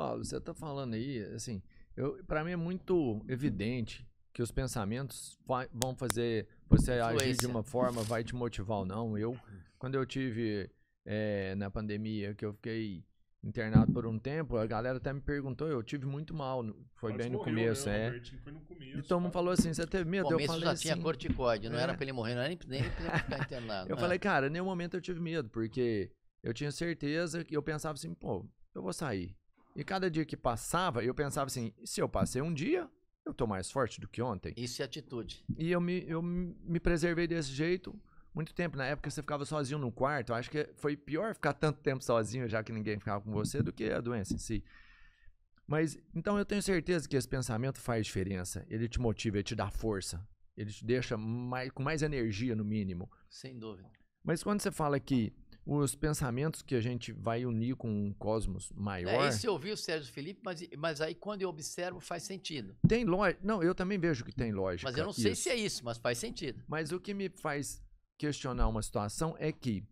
Paulo, você está falando aí, assim, para mim é muito evidente que os pensamentos vai, vão fazer você Influência. agir de uma forma, vai te motivar ou não. Eu, quando eu tive é, na pandemia, que eu fiquei internado por um tempo, a galera até me perguntou, eu tive muito mal, foi bem no começo, né? é. foi no começo, e todo tá? falou assim, você teve medo? Começo eu falei já assim, tinha corticóide, não é. era pra ele morrer, não era nem, nem pra ele ficar internado. eu né? falei, cara, em nenhum momento eu tive medo, porque eu tinha certeza, que eu pensava assim, pô, eu vou sair. E cada dia que passava, eu pensava assim: se eu passei um dia, eu tô mais forte do que ontem. Isso é atitude. E eu me, eu me preservei desse jeito muito tempo. Na época você ficava sozinho no quarto. Eu acho que foi pior ficar tanto tempo sozinho, já que ninguém ficava com você, do que a doença em si. Mas então eu tenho certeza que esse pensamento faz diferença. Ele te motiva, ele te dá força. Ele te deixa mais, com mais energia, no mínimo. Sem dúvida. Mas quando você fala que os pensamentos que a gente vai unir com um cosmos é, maior. É, isso eu ouvi o Sérgio Felipe, mas, mas aí quando eu observo faz sentido. Tem lógica. Não, eu também vejo que tem lógica. Mas eu não sei isso. se é isso, mas faz sentido. Mas o que me faz questionar uma situação é que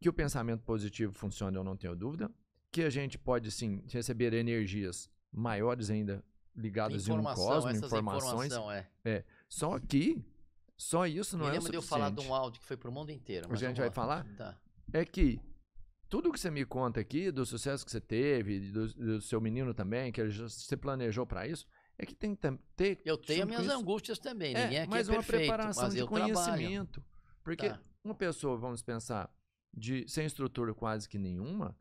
que o pensamento positivo funciona, eu não tenho dúvida, que a gente pode sim receber energias maiores ainda ligadas em um cosmo, informações. É. é. Só que só isso não eu é o suficiente. Eu lembro de eu falar de um áudio que foi pro mundo inteiro. A gente vai falar? Tá é que tudo que você me conta aqui, do sucesso que você teve, do, do seu menino também, que ele já se planejou para isso, é que tem que ter. Eu tenho minhas isso. angústias também, é, ninguém aqui é mas é uma perfeito, preparação de conhecimento. Trabalho. Porque tá. uma pessoa, vamos pensar, de sem estrutura quase que nenhuma,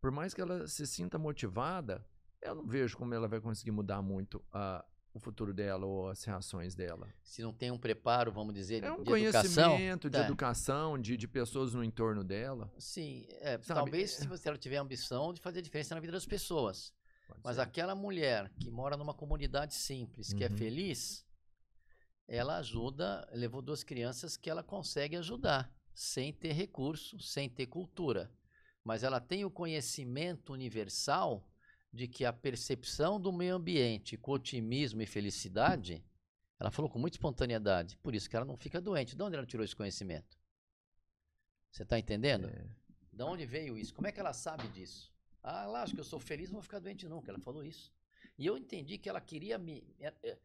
por mais que ela se sinta motivada, eu não vejo como ela vai conseguir mudar muito a, o futuro dela ou as reações dela. Se não tem um preparo, vamos dizer, é um de conhecimento educação, de tá. educação, de, de pessoas no entorno dela. Sim, é, talvez é. se você ela tiver a ambição de fazer diferença na vida das pessoas. Pode Mas ser. aquela mulher que mora numa comunidade simples, que é uhum. é feliz, ela ajuda, levou duas crianças que ela consegue ajudar, sem ter recurso, sem ter cultura. Mas ela tem o conhecimento universal de que a percepção do meio ambiente com otimismo e felicidade, ela falou com muita espontaneidade. Por isso que ela não fica doente. De onde ela tirou esse conhecimento? Você está entendendo? É. De onde veio isso? Como é que ela sabe disso? Ah, lá, acho que eu sou feliz, não vou ficar doente nunca. Ela falou isso. E eu entendi que ela queria me. Eh, eh,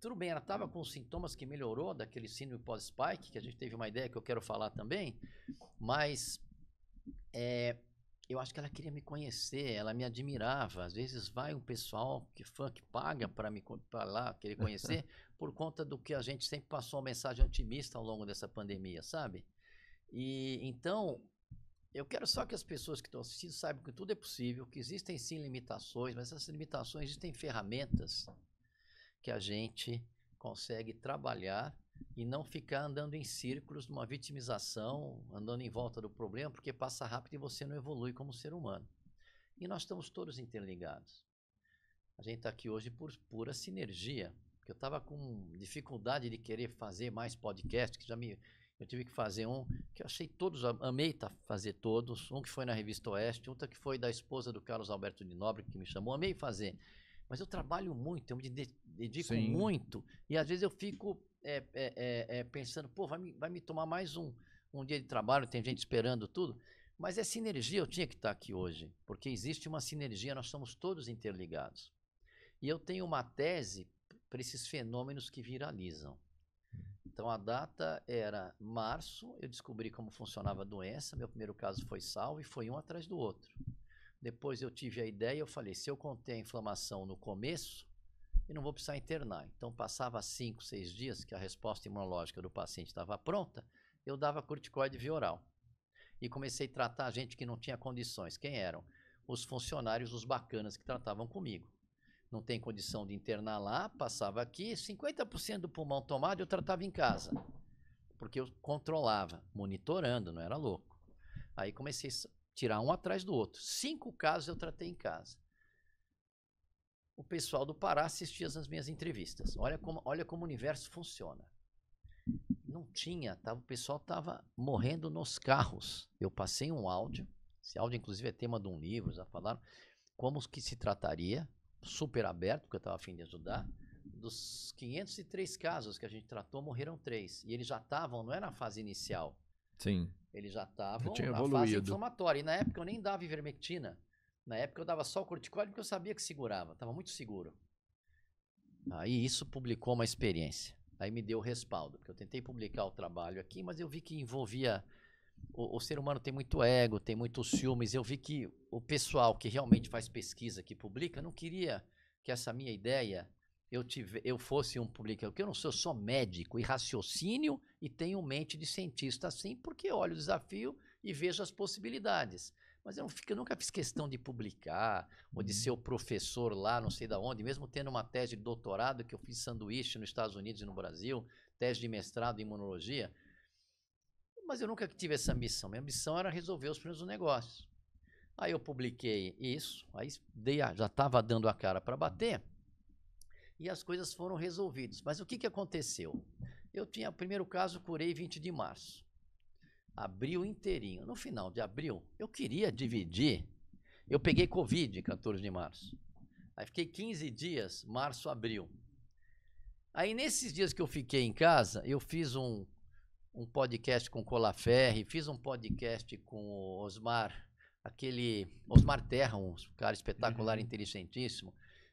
tudo bem, ela estava com sintomas que melhorou daquele síndrome pós-spike, que a gente teve uma ideia que eu quero falar também, mas é, eu acho que ela queria me conhecer, ela me admirava. Às vezes vai um pessoal que fã que paga para me pra lá querer conhecer por conta do que a gente sempre passou uma mensagem otimista ao longo dessa pandemia, sabe? E então eu quero só que as pessoas que estão assistindo saibam que tudo é possível, que existem sim limitações, mas essas limitações existem ferramentas que a gente consegue trabalhar e não ficar andando em círculos numa vitimização, andando em volta do problema, porque passa rápido e você não evolui como ser humano. E nós estamos todos interligados. A gente está aqui hoje por pura sinergia. Eu estava com dificuldade de querer fazer mais podcast, que já me eu tive que fazer um que eu achei todos, amei tá, fazer todos. Um que foi na revista Oeste, outro que foi da esposa do Carlos Alberto de Nobre, que me chamou, amei fazer. Mas eu trabalho muito, eu me dedico Sim. muito. E às vezes eu fico é, é, é, é, pensando, pô, vai me, vai me tomar mais um, um dia de trabalho, tem gente esperando tudo. Mas é sinergia, eu tinha que estar aqui hoje, porque existe uma sinergia, nós somos todos interligados. E eu tenho uma tese para esses fenômenos que viralizam. Então a data era março, eu descobri como funcionava a doença, meu primeiro caso foi sal e foi um atrás do outro. Depois eu tive a ideia, eu falei, se eu contei a inflamação no começo, e não vou precisar internar. Então, passava cinco, seis dias que a resposta imunológica do paciente estava pronta, eu dava corticoide via oral. E comecei a tratar a gente que não tinha condições. Quem eram? Os funcionários, os bacanas que tratavam comigo. Não tem condição de internar lá, passava aqui, 50% do pulmão tomado eu tratava em casa. Porque eu controlava, monitorando, não era louco. Aí comecei a tirar um atrás do outro. Cinco casos eu tratei em casa o pessoal do Pará assistia as minhas entrevistas. Olha como, olha como o universo funciona. Não tinha, tava, tá, o pessoal estava morrendo nos carros. Eu passei um áudio, esse áudio inclusive é tema de um livro, já falaram, como que se trataria, super aberto, porque eu estava afim de ajudar. Dos 503 casos que a gente tratou, morreram três. E eles já estavam, não era na fase inicial. Sim. Eles já estavam na fase inflamatória. E na época eu nem dava ivermectina. Na época eu dava só o corticóide porque eu sabia que segurava, estava muito seguro. Aí isso publicou uma experiência. Aí me deu respaldo, porque eu tentei publicar o trabalho aqui, mas eu vi que envolvia. O, o ser humano tem muito ego, tem muitos ciúmes. Eu vi que o pessoal que realmente faz pesquisa, que publica, não queria que essa minha ideia eu, tive, eu fosse um publicador, porque eu não sou só médico e raciocínio e tenho mente de cientista assim, porque olho o desafio e vejo as possibilidades. Mas eu, não, eu nunca fiz questão de publicar, ou de uhum. ser o professor lá, não sei da onde, mesmo tendo uma tese de doutorado que eu fiz sanduíche nos Estados Unidos e no Brasil, tese de mestrado em imunologia. Mas eu nunca tive essa missão. Minha missão era resolver os problemas do negócio. Aí eu publiquei isso, aí dei a, já estava dando a cara para bater e as coisas foram resolvidas. Mas o que, que aconteceu? Eu tinha, o primeiro caso, curei 20 de março abril inteirinho. No final de abril, eu queria dividir. Eu peguei Covid 14 de março. Aí fiquei 15 dias, março, abril. Aí nesses dias que eu fiquei em casa, eu fiz um, um podcast com Colaferre, fiz um podcast com o Osmar, aquele Osmar Terra, um cara espetacular, uhum. inteligentíssimo,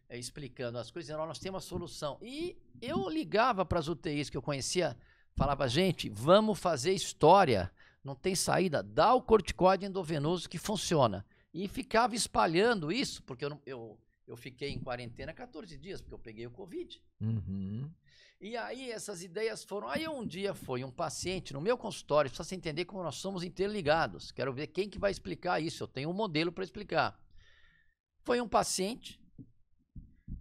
eh, explicando as coisas. Nós temos uma solução. E eu ligava para as UTIs que eu conhecia, falava, gente, vamos fazer história não tem saída, dá o corticóide endovenoso que funciona. E ficava espalhando isso, porque eu, não, eu, eu fiquei em quarentena 14 dias, porque eu peguei o Covid. Uhum. E aí essas ideias foram. Aí um dia foi um paciente no meu consultório, precisa se entender como nós somos interligados. Quero ver quem que vai explicar isso. Eu tenho um modelo para explicar. Foi um paciente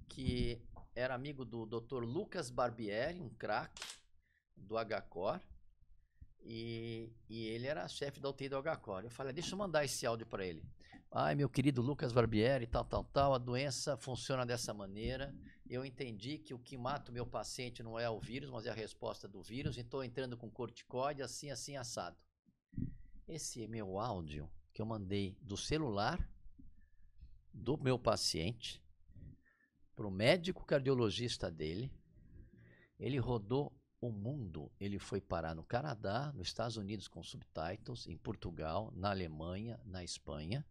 que era amigo do Dr. Lucas Barbieri, um craque do HCOR. E, e ele era chefe da UTI do HCOR. Eu falei, deixa eu mandar esse áudio para ele. Ai, meu querido Lucas Barbieri, tal, tal, tal, a doença funciona dessa maneira. Eu entendi que o que mata o meu paciente não é o vírus, mas é a resposta do vírus. Estou entrando com corticoide, assim, assim, assado. Esse meu áudio que eu mandei do celular do meu paciente para o médico cardiologista dele, ele rodou o mundo. Ele foi parar no Canadá, nos Estados Unidos com subtitles, em Portugal, na Alemanha, na Espanha.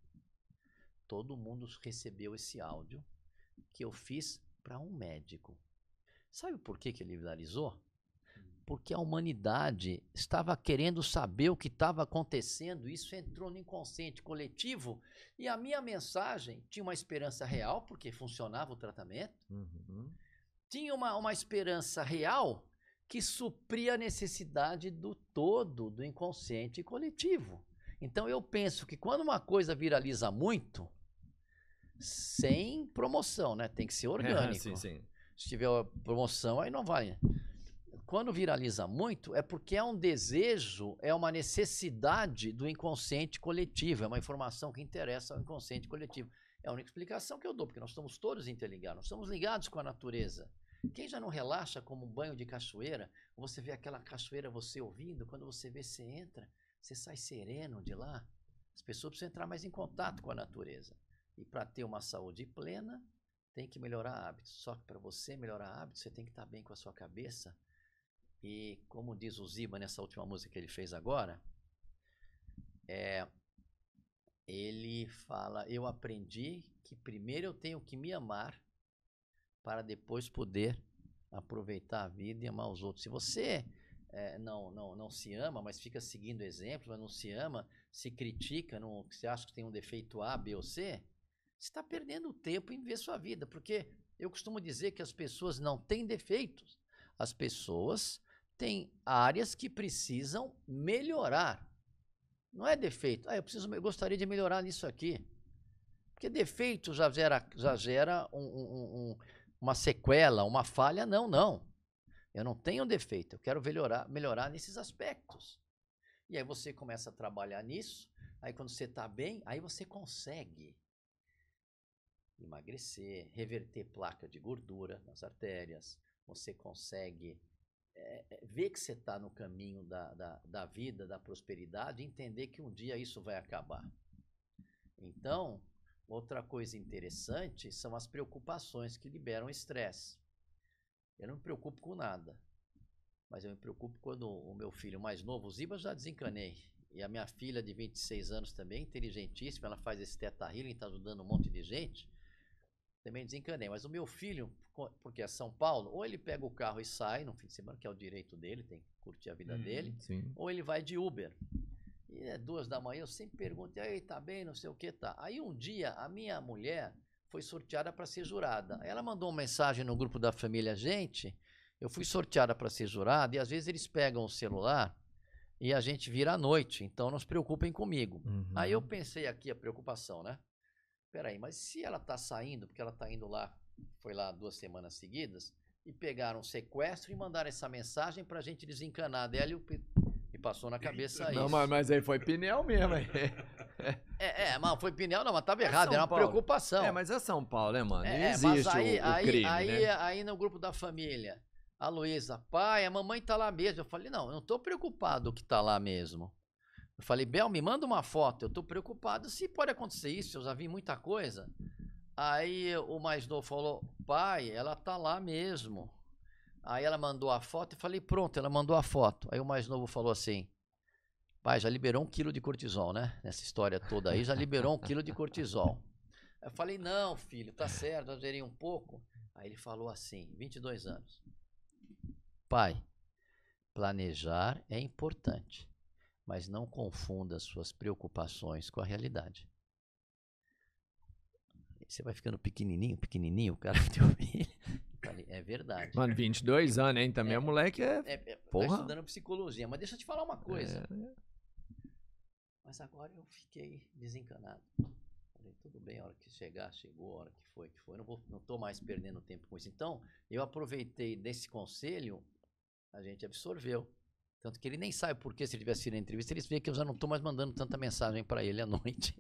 Todo mundo recebeu esse áudio que eu fiz para um médico. Sabe por que, que ele viralizou? Porque a humanidade estava querendo saber o que estava acontecendo, isso entrou no inconsciente coletivo. E a minha mensagem tinha uma esperança real, porque funcionava o tratamento, uhum. tinha uma, uma esperança real que supria a necessidade do todo, do inconsciente coletivo. Então eu penso que quando uma coisa viraliza muito, sem promoção, né? Tem que ser é, orgânico. É, sim, sim. Se tiver promoção, aí não vai. Quando viraliza muito, é porque é um desejo, é uma necessidade do inconsciente coletivo, é uma informação que interessa ao inconsciente coletivo. É a única explicação que eu dou, porque nós estamos todos interligados, nós estamos ligados com a natureza. Quem já não relaxa como um banho de cachoeira, você vê aquela cachoeira você ouvindo, quando você vê, você entra, você sai sereno de lá. As pessoas precisam entrar mais em contato com a natureza. E para ter uma saúde plena, tem que melhorar hábitos. Só que para você melhorar hábitos, você tem que estar tá bem com a sua cabeça. E como diz o Ziba nessa última música que ele fez agora, é, ele fala: Eu aprendi que primeiro eu tenho que me amar para depois poder aproveitar a vida e amar os outros. Se você é, não, não, não se ama, mas fica seguindo exemplos, mas não se ama, se critica, não, se acha que tem um defeito A, B ou C, você está perdendo tempo em ver sua vida, porque eu costumo dizer que as pessoas não têm defeitos, as pessoas têm áreas que precisam melhorar. Não é defeito. Ah, eu, preciso, eu gostaria de melhorar nisso aqui. Porque defeito já gera, já gera um, um, um, uma sequela, uma falha. Não, não. Eu não tenho um defeito, eu quero melhorar, melhorar nesses aspectos. E aí você começa a trabalhar nisso, aí quando você está bem, aí você consegue emagrecer, reverter placa de gordura nas artérias, você consegue é, ver que você está no caminho da, da, da, vida, da prosperidade, entender que um dia isso vai acabar. Então, Outra coisa interessante são as preocupações que liberam estresse. Eu não me preocupo com nada, mas eu me preocupo quando o meu filho mais novo, o Ziba, já desencanei. E a minha filha de 26 anos também, inteligentíssima, ela faz esse teta healing, está ajudando um monte de gente. Também desencanei. Mas o meu filho, porque é São Paulo, ou ele pega o carro e sai no fim de semana, que é o direito dele, tem que curtir a vida hum, dele, sim. ou ele vai de Uber. E é duas da manhã, eu sempre pergunto, aí, tá bem, não sei o que, tá. Aí um dia, a minha mulher foi sorteada para ser jurada. Ela mandou uma mensagem no grupo da família, gente, eu fui sorteada para ser jurada, e às vezes eles pegam o celular e a gente vira à noite, então não se preocupem comigo. Uhum. Aí eu pensei aqui a preocupação, né? Peraí, mas se ela tá saindo, porque ela tá indo lá, foi lá duas semanas seguidas, e pegaram um sequestro e mandaram essa mensagem para a gente desencanar dela e o passou na cabeça isso. Não, mas, mas aí foi pneu mesmo. Aí. é, é, mas foi pneu, não, mas tava é errado, é era uma Paulo. preocupação. É, mas é São Paulo, né, mano? É, existe mas aí, o, o aí, crime, aí, né? aí no grupo da família, a Luísa, pai, a mamãe tá lá mesmo. Eu falei, não, eu não tô preocupado que tá lá mesmo. Eu falei, Bel, me manda uma foto, eu tô preocupado se pode acontecer isso, eu já vi muita coisa. Aí o mais novo falou, pai, ela tá lá mesmo. Aí ela mandou a foto e falei, pronto, ela mandou a foto. Aí o mais novo falou assim, pai, já liberou um quilo de cortisol, né? Nessa história toda aí, já liberou um quilo de cortisol. Eu falei, não, filho, tá certo, eu um pouco. Aí ele falou assim, 22 anos. Pai, planejar é importante, mas não confunda suas preocupações com a realidade. Você vai ficando pequenininho, pequenininho, o cara te humilha verdade. Mano, 22 anos, hein? Também é, o moleque é. é, é Porra. Tá estudando psicologia. Mas deixa eu te falar uma coisa. É. Mas agora eu fiquei desencanado. Falei, tudo bem, a hora que chegar, chegou, a hora que foi, que foi. Não, vou, não tô mais perdendo tempo com isso. Então, eu aproveitei desse conselho, a gente absorveu. Tanto que ele nem sabe por que se ele tivesse sido na entrevista, eles veem que eu já não estou mais mandando tanta mensagem para ele à noite.